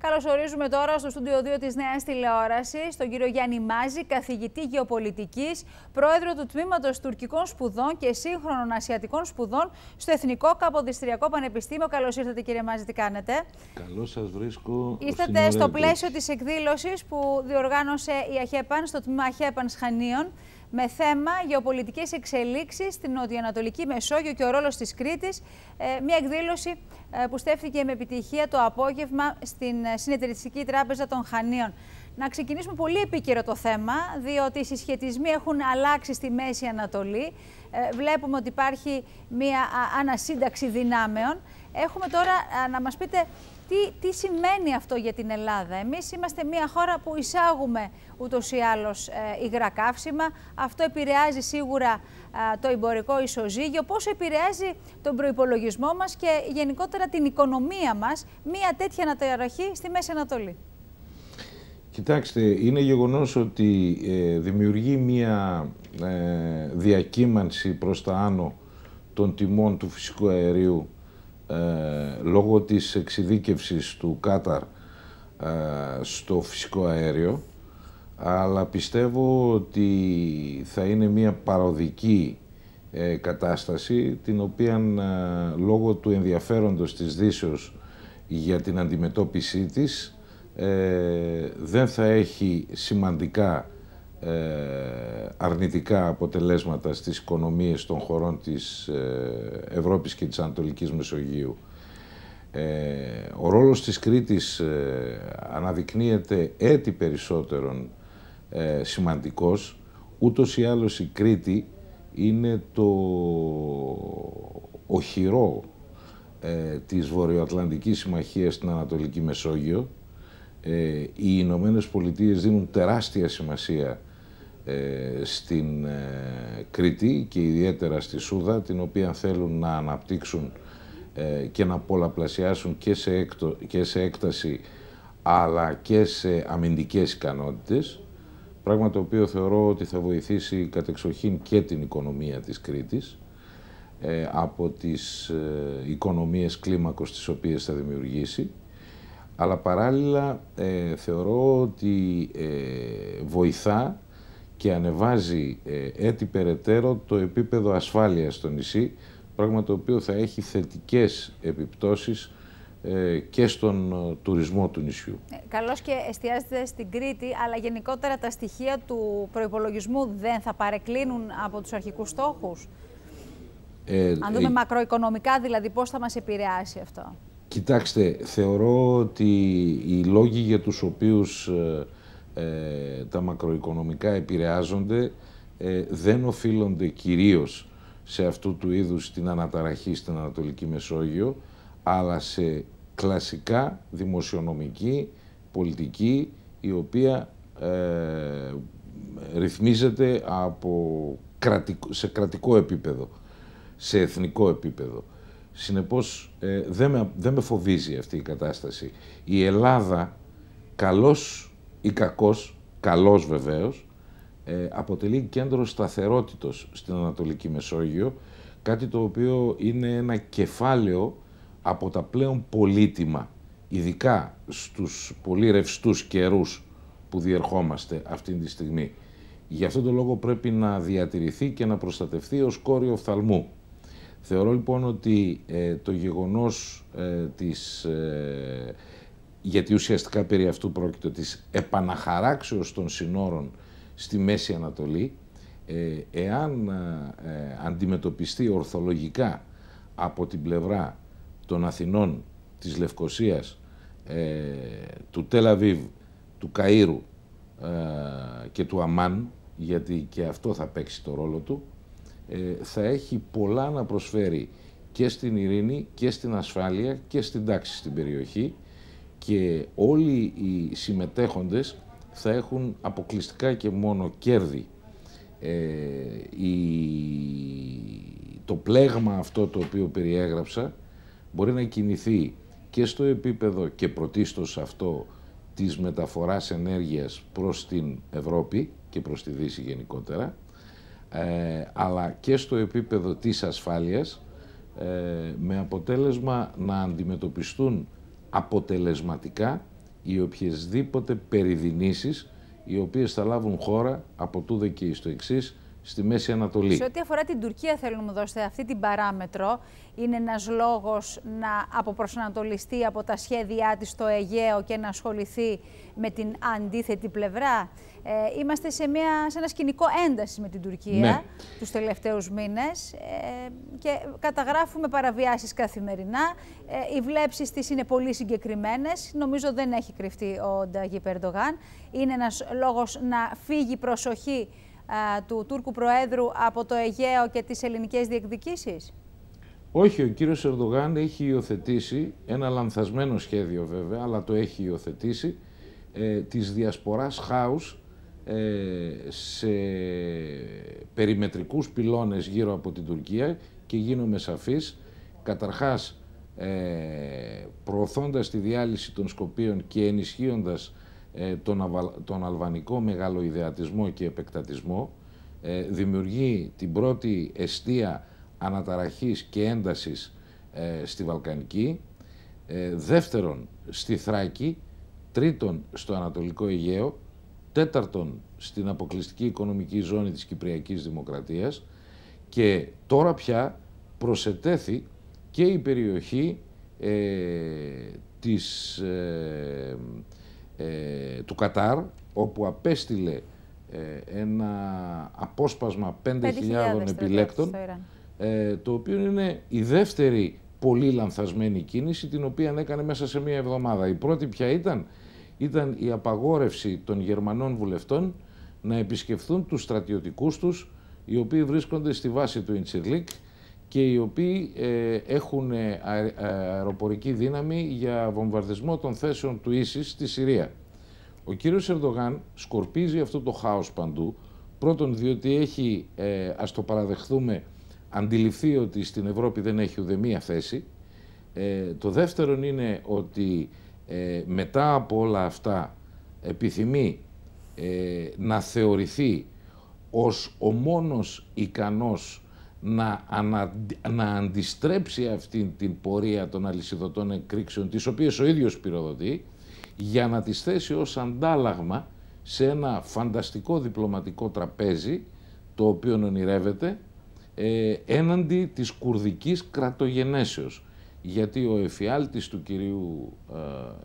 Καλωσορίζουμε τώρα στο στούντιο 2 της Νέας Τηλεόρασης τον κύριο Γιάννη Μάζη, καθηγητή γεωπολιτικής, πρόεδρο του Τμήματος Τουρκικών Σπουδών και Σύγχρονων Ασιατικών Σπουδών στο Εθνικό Καποδιστριακό Πανεπιστήμιο. Καλώς ήρθατε κύριε Μάζη, τι κάνετε. Καλώς σας βρίσκω. Ήρθατε στο πλαίσιο της εκδήλωσης που διοργάνωσε η ΑΧΕΠΑΝ στο τμήμα ΑΧΕΠΑΝ Σχανίων με θέμα γεωπολιτικές εξελίξεις στην νοτιοανατολική Μεσόγειο και ο ρόλος της Κρήτης. Ε, μια εκδήλωση ε, που στέφθηκε με επιτυχία το απόγευμα στην ε, Συνεταιριστική Τράπεζα των Χανίων. Να ξεκινήσουμε πολύ επίκαιρο το θέμα, διότι οι συσχετισμοί έχουν αλλάξει στη Μέση Ανατολή. Ε, βλέπουμε ότι υπάρχει μια ανασύνταξη δυνάμεων. Έχουμε τώρα να μας πείτε τι, σημαίνει αυτό για την Ελλάδα. Εμείς είμαστε μια χώρα που εισάγουμε ούτως ή άλλως Αυτό επηρεάζει σίγουρα το εμπορικό ισοζύγιο, πώς επηρεάζει τον προϋπολογισμό μας και γενικότερα την οικονομία μας μια τέτοια αναταραχή στη Μέση Ανατολή. Κοιτάξτε, είναι γεγονός ότι ε, δημιουργεί μια ε, διακύμανση προς τα άνω των τιμών του φυσικού αερίου ε, λόγω της εξειδίκευσης του Κάταρ ε, στο φυσικό αέριο αλλά πιστεύω ότι θα είναι μια παροδική ε, κατάσταση την οποία ε, λόγω του ενδιαφέροντος της Δύσεως για την αντιμετώπιση της ε, δεν θα έχει σημαντικά αρνητικά αποτελέσματα στις οικονομίες των χωρών της Ευρώπης και της Ανατολικής Μεσογείου. Ο ρόλος της Κρήτης αναδεικνύεται έτη περισσότερον ε, σημαντικός. Ούτως ή άλλως η Κρήτη είναι το οχυρό ε, της Βορειοατλαντικής Συμμαχίας στην Ανατολική Μεσόγειο. Ε, οι Ηνωμένε Πολιτείε δίνουν τεράστια σημασία ε, στην ε, Κρήτη και ιδιαίτερα στη Σούδα, την οποία θέλουν να αναπτύξουν ε, και να πολλαπλασιάσουν και σε, και σε έκταση αλλά και σε αμυντικές ικανότητες. Πράγμα το οποίο θεωρώ ότι θα βοηθήσει κατεξοχήν και την οικονομία της Κρήτης ε, από τις ε, οικονομίες κλίμακος τις οποίες θα δημιουργήσει. Αλλά παράλληλα ε, θεωρώ ότι ε, βοηθά και ανεβάζει ε, έτσι περαιτέρω το επίπεδο ασφάλειας στο νησί, πράγμα το οποίο θα έχει θετικές επιπτώσεις ε, και στον ε, τουρισμό του νησιού. Ε, καλώς και εστιάζεται στην Κρήτη, αλλά γενικότερα τα στοιχεία του προϋπολογισμού δεν θα παρεκκλίνουν από τους αρχικούς στόχους. Ε, Αν δούμε μακροοικονομικά δηλαδή πώς θα μας επηρεάσει αυτό. Κοιτάξτε, θεωρώ ότι οι λόγοι για τους οποίους τα μακροοικονομικά επηρεάζονται δεν οφείλονται κυρίως σε αυτού του είδους την αναταραχή στην Ανατολική Μεσόγειο, αλλά σε κλασικά δημοσιονομική πολιτική η οποία ε, ρυθμίζεται από κρατικό, σε κρατικό επίπεδο, σε εθνικό επίπεδο. Συνεπώς ε, δεν, με, δεν φοβίζει αυτή η κατάσταση. Η Ελλάδα, καλός ή κακός, καλός βεβαίως, ε, αποτελεί κέντρο σταθερότητος στην Ανατολική Μεσόγειο, κάτι το οποίο είναι ένα κεφάλαιο από τα πλέον πολύτιμα, ειδικά στους πολύ ρευστούς καιρούς που διερχόμαστε αυτή τη στιγμή. Γι' αυτόν τον λόγο πρέπει να διατηρηθεί και να προστατευτεί ως κόριο οφθαλμού. Θεωρώ λοιπόν ότι ε, το γεγονός ε, της, ε, γιατί ουσιαστικά περί αυτού πρόκειται, της επαναχαράξεως των συνόρων στη Μέση Ανατολή, εάν αντιμετωπιστεί ορθολογικά από την πλευρά των Αθηνών, της Λευκοσίας, ε, του Τελαβίβ, του Καΐρου ε, και του Αμάν, γιατί και αυτό θα παίξει το ρόλο του, ε, θα έχει πολλά να προσφέρει και στην ειρήνη και στην ασφάλεια και στην τάξη στην περιοχή και όλοι οι συμμετέχοντες θα έχουν αποκλειστικά και μόνο κέρδη. το πλέγμα αυτό το οποίο περιέγραψα μπορεί να κινηθεί και στο επίπεδο και πρωτίστως αυτό της μεταφοράς ενέργειας προς την Ευρώπη και προς τη Δύση γενικότερα, ε, αλλά και στο επίπεδο της ασφάλειας, ε, με αποτέλεσμα να αντιμετωπιστούν αποτελεσματικά οι οποιασδήποτε περιδινήσεις οι οποίες θα λάβουν χώρα από τούδε και στο εξής στη Μέση Ανατολή. Σε ό,τι αφορά την Τουρκία, θέλω να μου δώσετε αυτή την παράμετρο. Είναι ένας λόγος να αποπροσανατολιστεί από τα σχέδιά της στο Αιγαίο και να ασχοληθεί με την αντίθετη πλευρά. Ε, είμαστε σε, μια, σε ένα σκηνικό ένταση με την Τουρκία ναι. τους τελευταίους μήνες ε, και καταγράφουμε παραβιάσεις καθημερινά. Ε, οι βλέψεις της είναι πολύ συγκεκριμένες. Νομίζω δεν έχει κρυφτεί ο Νταγί Περντογάν. Είναι ένας λόγος να φύγει προσοχή ε, του Τούρκου Προέδρου από το Αιγαίο και τις ελληνικές διεκδικήσεις. Όχι, ο κύριος Ερντογάν έχει υιοθετήσει ένα λανθασμένο σχέδιο βέβαια, αλλά το έχει υιοθετήσει, ε, της διασποράς χάους ε, σε περιμετρικούς πυλώνες γύρω από την Τουρκία και γίνομαι σαφής, καταρχάς ε, προωθώντας τη διάλυση των Σκοπίων και ενισχύοντας ε, τον, τον αλβανικό μεγαλοειδεατισμό και επεκτατισμό, ε, δημιουργεί την πρώτη εστία αναταραχής και έντασης ε, στη Βαλκανική, δεύτερον στη Θράκη, τρίτον στο Ανατολικό Αιγαίο, τέταρτον στην αποκλειστική οικονομική ζώνη της Κυπριακής Δημοκρατίας και τώρα πια προσετέθη και η περιοχή ε, της... Ε, του Κατάρ, όπου απέστειλε ε, ένα απόσπασμα 5.000 επιλέκτων, ε, το οποίο είναι η δεύτερη πολύ λανθασμένη κίνηση, την οποία έκανε μέσα σε μία εβδομάδα. Η πρώτη πια ήταν, ήταν η απαγόρευση των Γερμανών βουλευτών να επισκεφθούν τους στρατιωτικούς τους, οι οποίοι βρίσκονται στη βάση του Ιντσιρλίκ και οι οποίοι ε, έχουν ε, ε, αεροπορική δύναμη για βομβαρδισμό των θέσεων του Ίσης στη Συρία. Ο κύριος Ερντογάν σκορπίζει αυτό το χάος παντού, πρώτον διότι έχει, ας το παραδεχθούμε, αντιληφθεί ότι στην Ευρώπη δεν έχει ουδεμία θέση. Το δεύτερον είναι ότι μετά από όλα αυτά επιθυμεί να θεωρηθεί ως ο μόνος ικανός να, αντιστρέψει αυτή την πορεία των αλυσιδωτών εκρήξεων, τις οποίες ο ίδιος πυροδοτεί, για να τις θέσει ως αντάλλαγμα σε ένα φανταστικό διπλωματικό τραπέζι, το οποίο ονειρεύεται, ε, έναντι της κουρδικής κρατογενέσεως. Γιατί ο εφιάλτης του κυρίου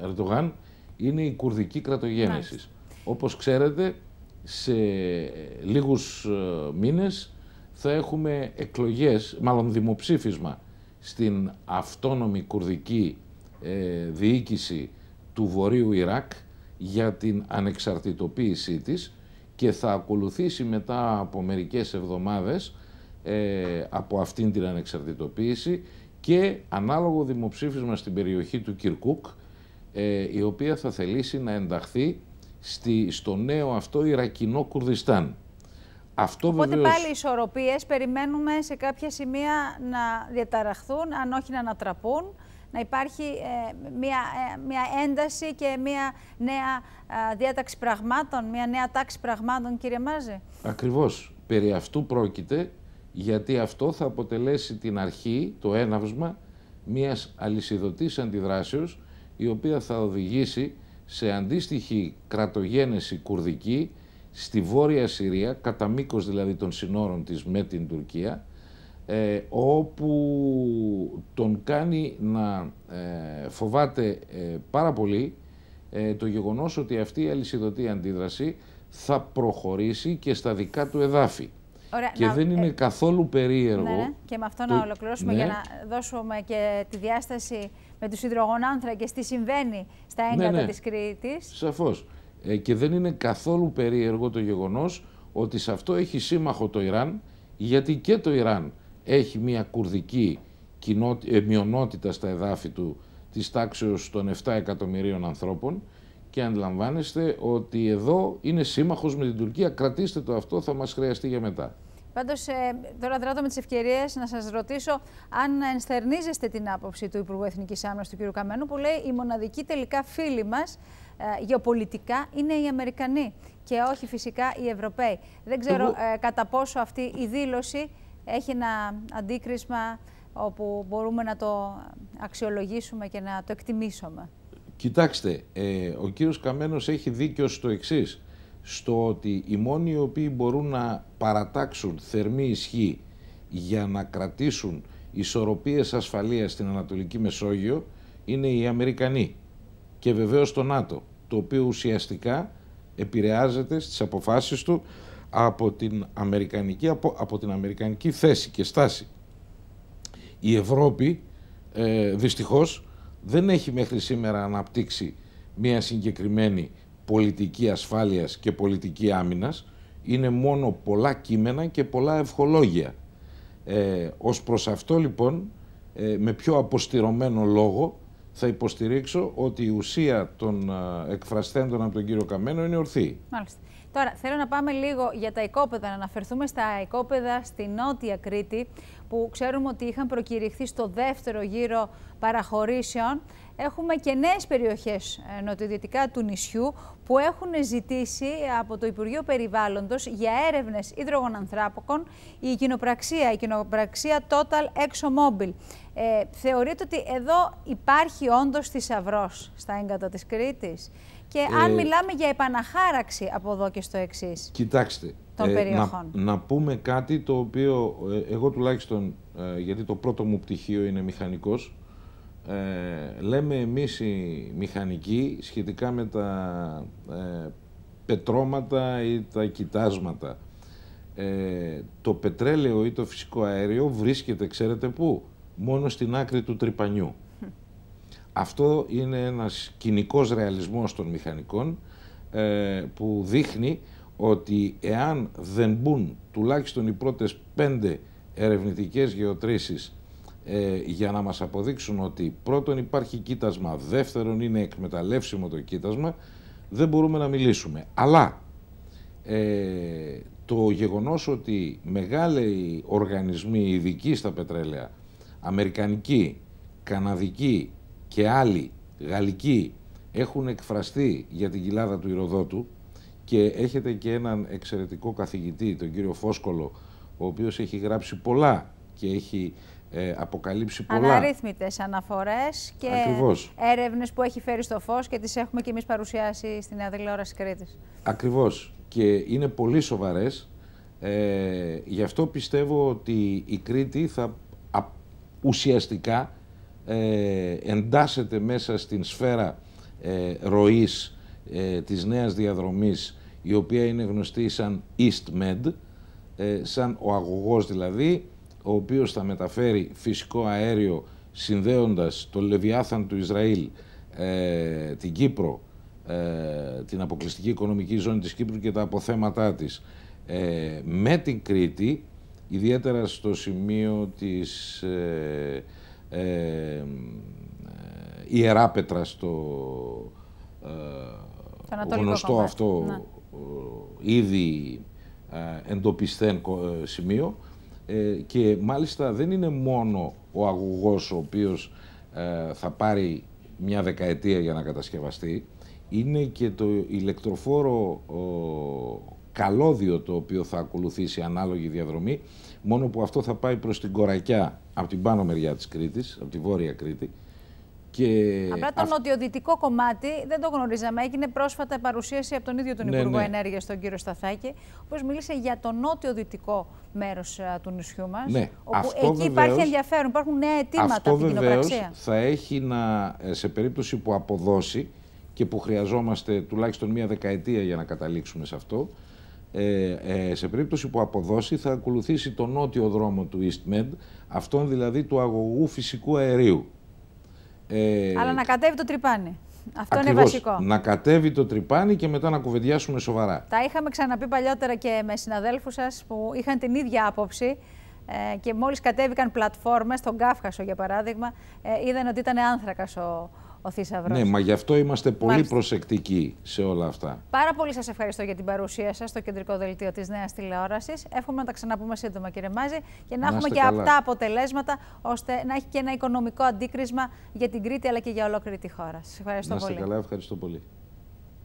ε, Ερντογάν είναι η κουρδική κρατογένεσης. Όπως ξέρετε, σε λίγους ε, θα έχουμε εκλογές, μάλλον δημοψήφισμα στην αυτόνομη κουρδική ε, διοίκηση του Βορείου Ιράκ για την ανεξαρτητοποίησή της και θα ακολουθήσει μετά από μερικές εβδομάδες ε, από αυτήν την ανεξαρτητοποίηση και ανάλογο δημοψήφισμα στην περιοχή του Κυρκούκ ε, η οποία θα θελήσει να ενταχθεί στη, στο νέο αυτό Ιρακινό Κουρδιστάν. Αυτό Οπότε πάλι οι ισορροπίες περιμένουμε σε κάποια σημεία να διαταραχθούν, αν όχι να ανατραπούν, να υπάρχει ε, μια, ε, μια ένταση και μια νέα διάταξη πραγμάτων, μια νέα τάξη πραγμάτων, κύριε Μάζε. Ακριβώς. Περί αυτού πρόκειται, γιατί αυτό θα αποτελέσει την αρχή, το έναυσμα, μιας αλυσιδωτής αντιδράσεως, η οποία θα οδηγήσει σε αντίστοιχη κρατογένεση κουρδική, στη Βόρεια Συρία, κατά μήκος δηλαδή των συνόρων της με την Τουρκία, ε, όπου τον κάνει να ε, φοβάται ε, πάρα πολύ ε, το γεγονός ότι αυτή η αλυσιδωτή αντίδραση θα προχωρήσει και στα δικά του εδάφη. και δεν είναι καθόλου περίεργο. Ναι, ναι, και με αυτό να ολοκληρώσουμε ναι. για να δώσουμε και τη διάσταση με τους υδρογονάνθρακες τι συμβαίνει στα ναι, έγκατα ναι, της Κρήτης. Σαφώς. Ε, και δεν είναι καθόλου περίεργο το γεγονός ότι σε αυτό έχει σύμμαχο το Ιράν, γιατί και το Ιράν έχει μια κουρδική ε, μειονότητα στα εδάφη του της τάξεως των 7 εκατομμυρίων ανθρώπων και αντιλαμβάνεστε ότι εδώ είναι σύμμαχος με την Τουρκία, κρατήστε το αυτό, θα μας χρειαστεί για μετά. Πάντως, ε, τώρα δράτω με τις ευκαιρίες να σας ρωτήσω αν ενστερνίζεστε την άποψη του Υπουργού Εθνικής Άμυνας, του κ. Καμένου, που λέει η μοναδική τελικά φίλη μας ε, γεωπολιτικά είναι οι Αμερικανοί και όχι φυσικά οι Ευρωπαίοι. Δεν ξέρω ε, κατά πόσο αυτή η δήλωση έχει ένα αντίκρισμα όπου μπορούμε να το αξιολογήσουμε και να το εκτιμήσουμε. Κοιτάξτε, ο κύριος Καμένος έχει δίκιο στο εξής στο ότι οι μόνοι οι οποίοι μπορούν να παρατάξουν θερμή ισχύ για να κρατήσουν ισορροπίες ασφαλείας στην Ανατολική Μεσόγειο είναι οι Αμερικανοί και βεβαίως το ΝΑΤΟ, το οποίο ουσιαστικά επηρεάζεται στις αποφάσεις του από την Αμερικανική, από, την Αμερικανική θέση και στάση. Η Ευρώπη ε, δυστυχώς δεν έχει μέχρι σήμερα αναπτύξει μια συγκεκριμένη πολιτική ασφάλειας και πολιτική άμυνας είναι μόνο πολλά κείμενα και πολλά ευχολόγια. Ε, ως προς αυτό λοιπόν, ε, με πιο αποστηρωμένο λόγο, θα υποστηρίξω ότι η ουσία των ε, εκφραστέντων από τον κύριο Καμένο είναι ορθή. Μάλιστα. Τώρα θέλω να πάμε λίγο για τα οικόπεδα, να αναφερθούμε στα οικόπεδα στη Νότια Κρήτη που ξέρουμε ότι είχαν προκηρυχθεί στο δεύτερο γύρο παραχωρήσεων έχουμε και νέες περιοχές ε, νοτιοδυτικά του νησιού που έχουν ζητήσει από το Υπουργείο Περιβάλλοντος για έρευνες υδρογονανθράποκων η κοινοπραξία, η κοινοπραξία Total Exomobile. Ε, θεωρείτε ότι εδώ υπάρχει όντως θησαυρός στα έγκατα της Κρήτης και αν ε, μιλάμε για επαναχάραξη από εδώ και στο εξής. Κοιτάξτε, των ε, περιοχών. Να, να πούμε κάτι το οποίο εγώ τουλάχιστον, γιατί το πρώτο μου πτυχίο είναι μηχανικός, ε, λέμε εμείς οι μηχανικοί σχετικά με τα ε, πετρώματα ή τα κοιτάσματα. Ε, το πετρέλαιο ή το φυσικό αέριο βρίσκεται, ξέρετε πού, μόνο στην άκρη του τρυπανιού. Αυτό είναι ένας κοινικός ρεαλισμός των μηχανικών που δείχνει ότι εάν δεν μπουν τουλάχιστον οι πρώτες πέντε ερευνητικές γεωτρήσεις ε, για να μας αποδείξουν ότι πρώτον υπάρχει κοίτασμα, δεύτερον είναι εκμεταλλεύσιμο το κοίτασμα, δεν μπορούμε να μιλήσουμε. Αλλά ε, το γεγονός ότι μεγάλοι οργανισμοί ειδικοί στα πετρέλαια, αμερικανικοί, καναδικοί και άλλοι, γαλλικοί, έχουν εκφραστεί για την κοιλάδα του Ηροδότου και έχετε και έναν εξαιρετικό καθηγητή, τον κύριο Φόσκολο, ο οποίος έχει γράψει πολλά και έχει ε, αποκαλύψει πολλά. αναφορές και έρευνες που έχει φέρει στο φως και τις έχουμε και εμείς παρουσιάσει στην Νέα Τηλεόραση Κρήτης. Ακριβώς. Και είναι πολύ σοβαρές. Ε, γι' αυτό πιστεύω ότι η Κρήτη θα ουσιαστικά ε, εντάσσεται μέσα στην σφαίρα ε, ροής ε, της νέας διαδρομής η οποία είναι γνωστή σαν EastMed, ε, σαν ο αγωγός δηλαδή ο οποίος θα μεταφέρει φυσικό αέριο συνδέοντας το Λεβιάθαν του Ισραήλ, ε, την Κύπρο, ε, την αποκλειστική οικονομική ζώνη της Κύπρου και τα αποθέματά της, ε, με την Κρήτη, ιδιαίτερα στο σημείο της ε, ε, Ιεράπετρας, το γνωστό αυτό ναι. ήδη εντοπισθέν σημείο, ε, και μάλιστα δεν είναι μόνο ο αγωγός ο οποίος ε, θα πάρει μια δεκαετία για να κατασκευαστεί, είναι και το ηλεκτροφόρο ο, καλώδιο το οποίο θα ακολουθήσει ανάλογη διαδρομή, μόνο που αυτό θα πάει προς την Κορακιά από την πάνω μεριά της Κρήτης, από τη βόρεια Κρήτη, και Απλά το αυ... νοτιοδυτικό κομμάτι δεν το γνωρίζαμε. Έγινε πρόσφατα παρουσίαση από τον ίδιο τον ναι, Υπουργό ναι. Ενέργειας, τον κύριο Σταθάκη, ο μίλησε για το νότιο-δυτικό μέρο του νησιού μας. Ναι. Όπου εκεί βεβαίως, υπάρχει ενδιαφέρον, υπάρχουν νέα αιτήματα Αυτό από την κοινοπραξία. Θα έχει να, ε, σε περίπτωση που αποδώσει και που χρειαζόμαστε τουλάχιστον μία δεκαετία για να καταλήξουμε σε αυτό, ε, ε σε περίπτωση που αποδώσει θα ακολουθήσει τον νότιο δρόμο του EastMed, αυτόν δηλαδή του αγωγού φυσικού αερίου. Ε, Αλλά να κατέβει το τρυπάνι. Αυτό είναι βασικό. Να κατέβει το τρυπάνι και μετά να κουβεντιάσουμε σοβαρά. Τα είχαμε ξαναπεί παλιότερα και με συναδέλφους σας που είχαν την ίδια άποψη ε, και μόλις κατέβηκαν πλατφόρμες, στον Κάφχασο για παράδειγμα, ε, είδαν ότι ήταν άνθρακας ο, ο Ναι, μα γι' αυτό είμαστε πολύ προσεκτικοί σε όλα αυτά. Πάρα πολύ σας ευχαριστώ για την παρουσία σας στο κεντρικό δελτίο της Νέας Τηλεόρασης. Εύχομαι να τα ξαναπούμε σύντομα, κύριε Μάζη, και να, έχουμε και αυτά αποτελέσματα, ώστε να έχει και ένα οικονομικό αντίκρισμα για την Κρήτη αλλά και για ολόκληρη τη χώρα. Σας ευχαριστώ να πολύ. ευχαριστώ πολύ.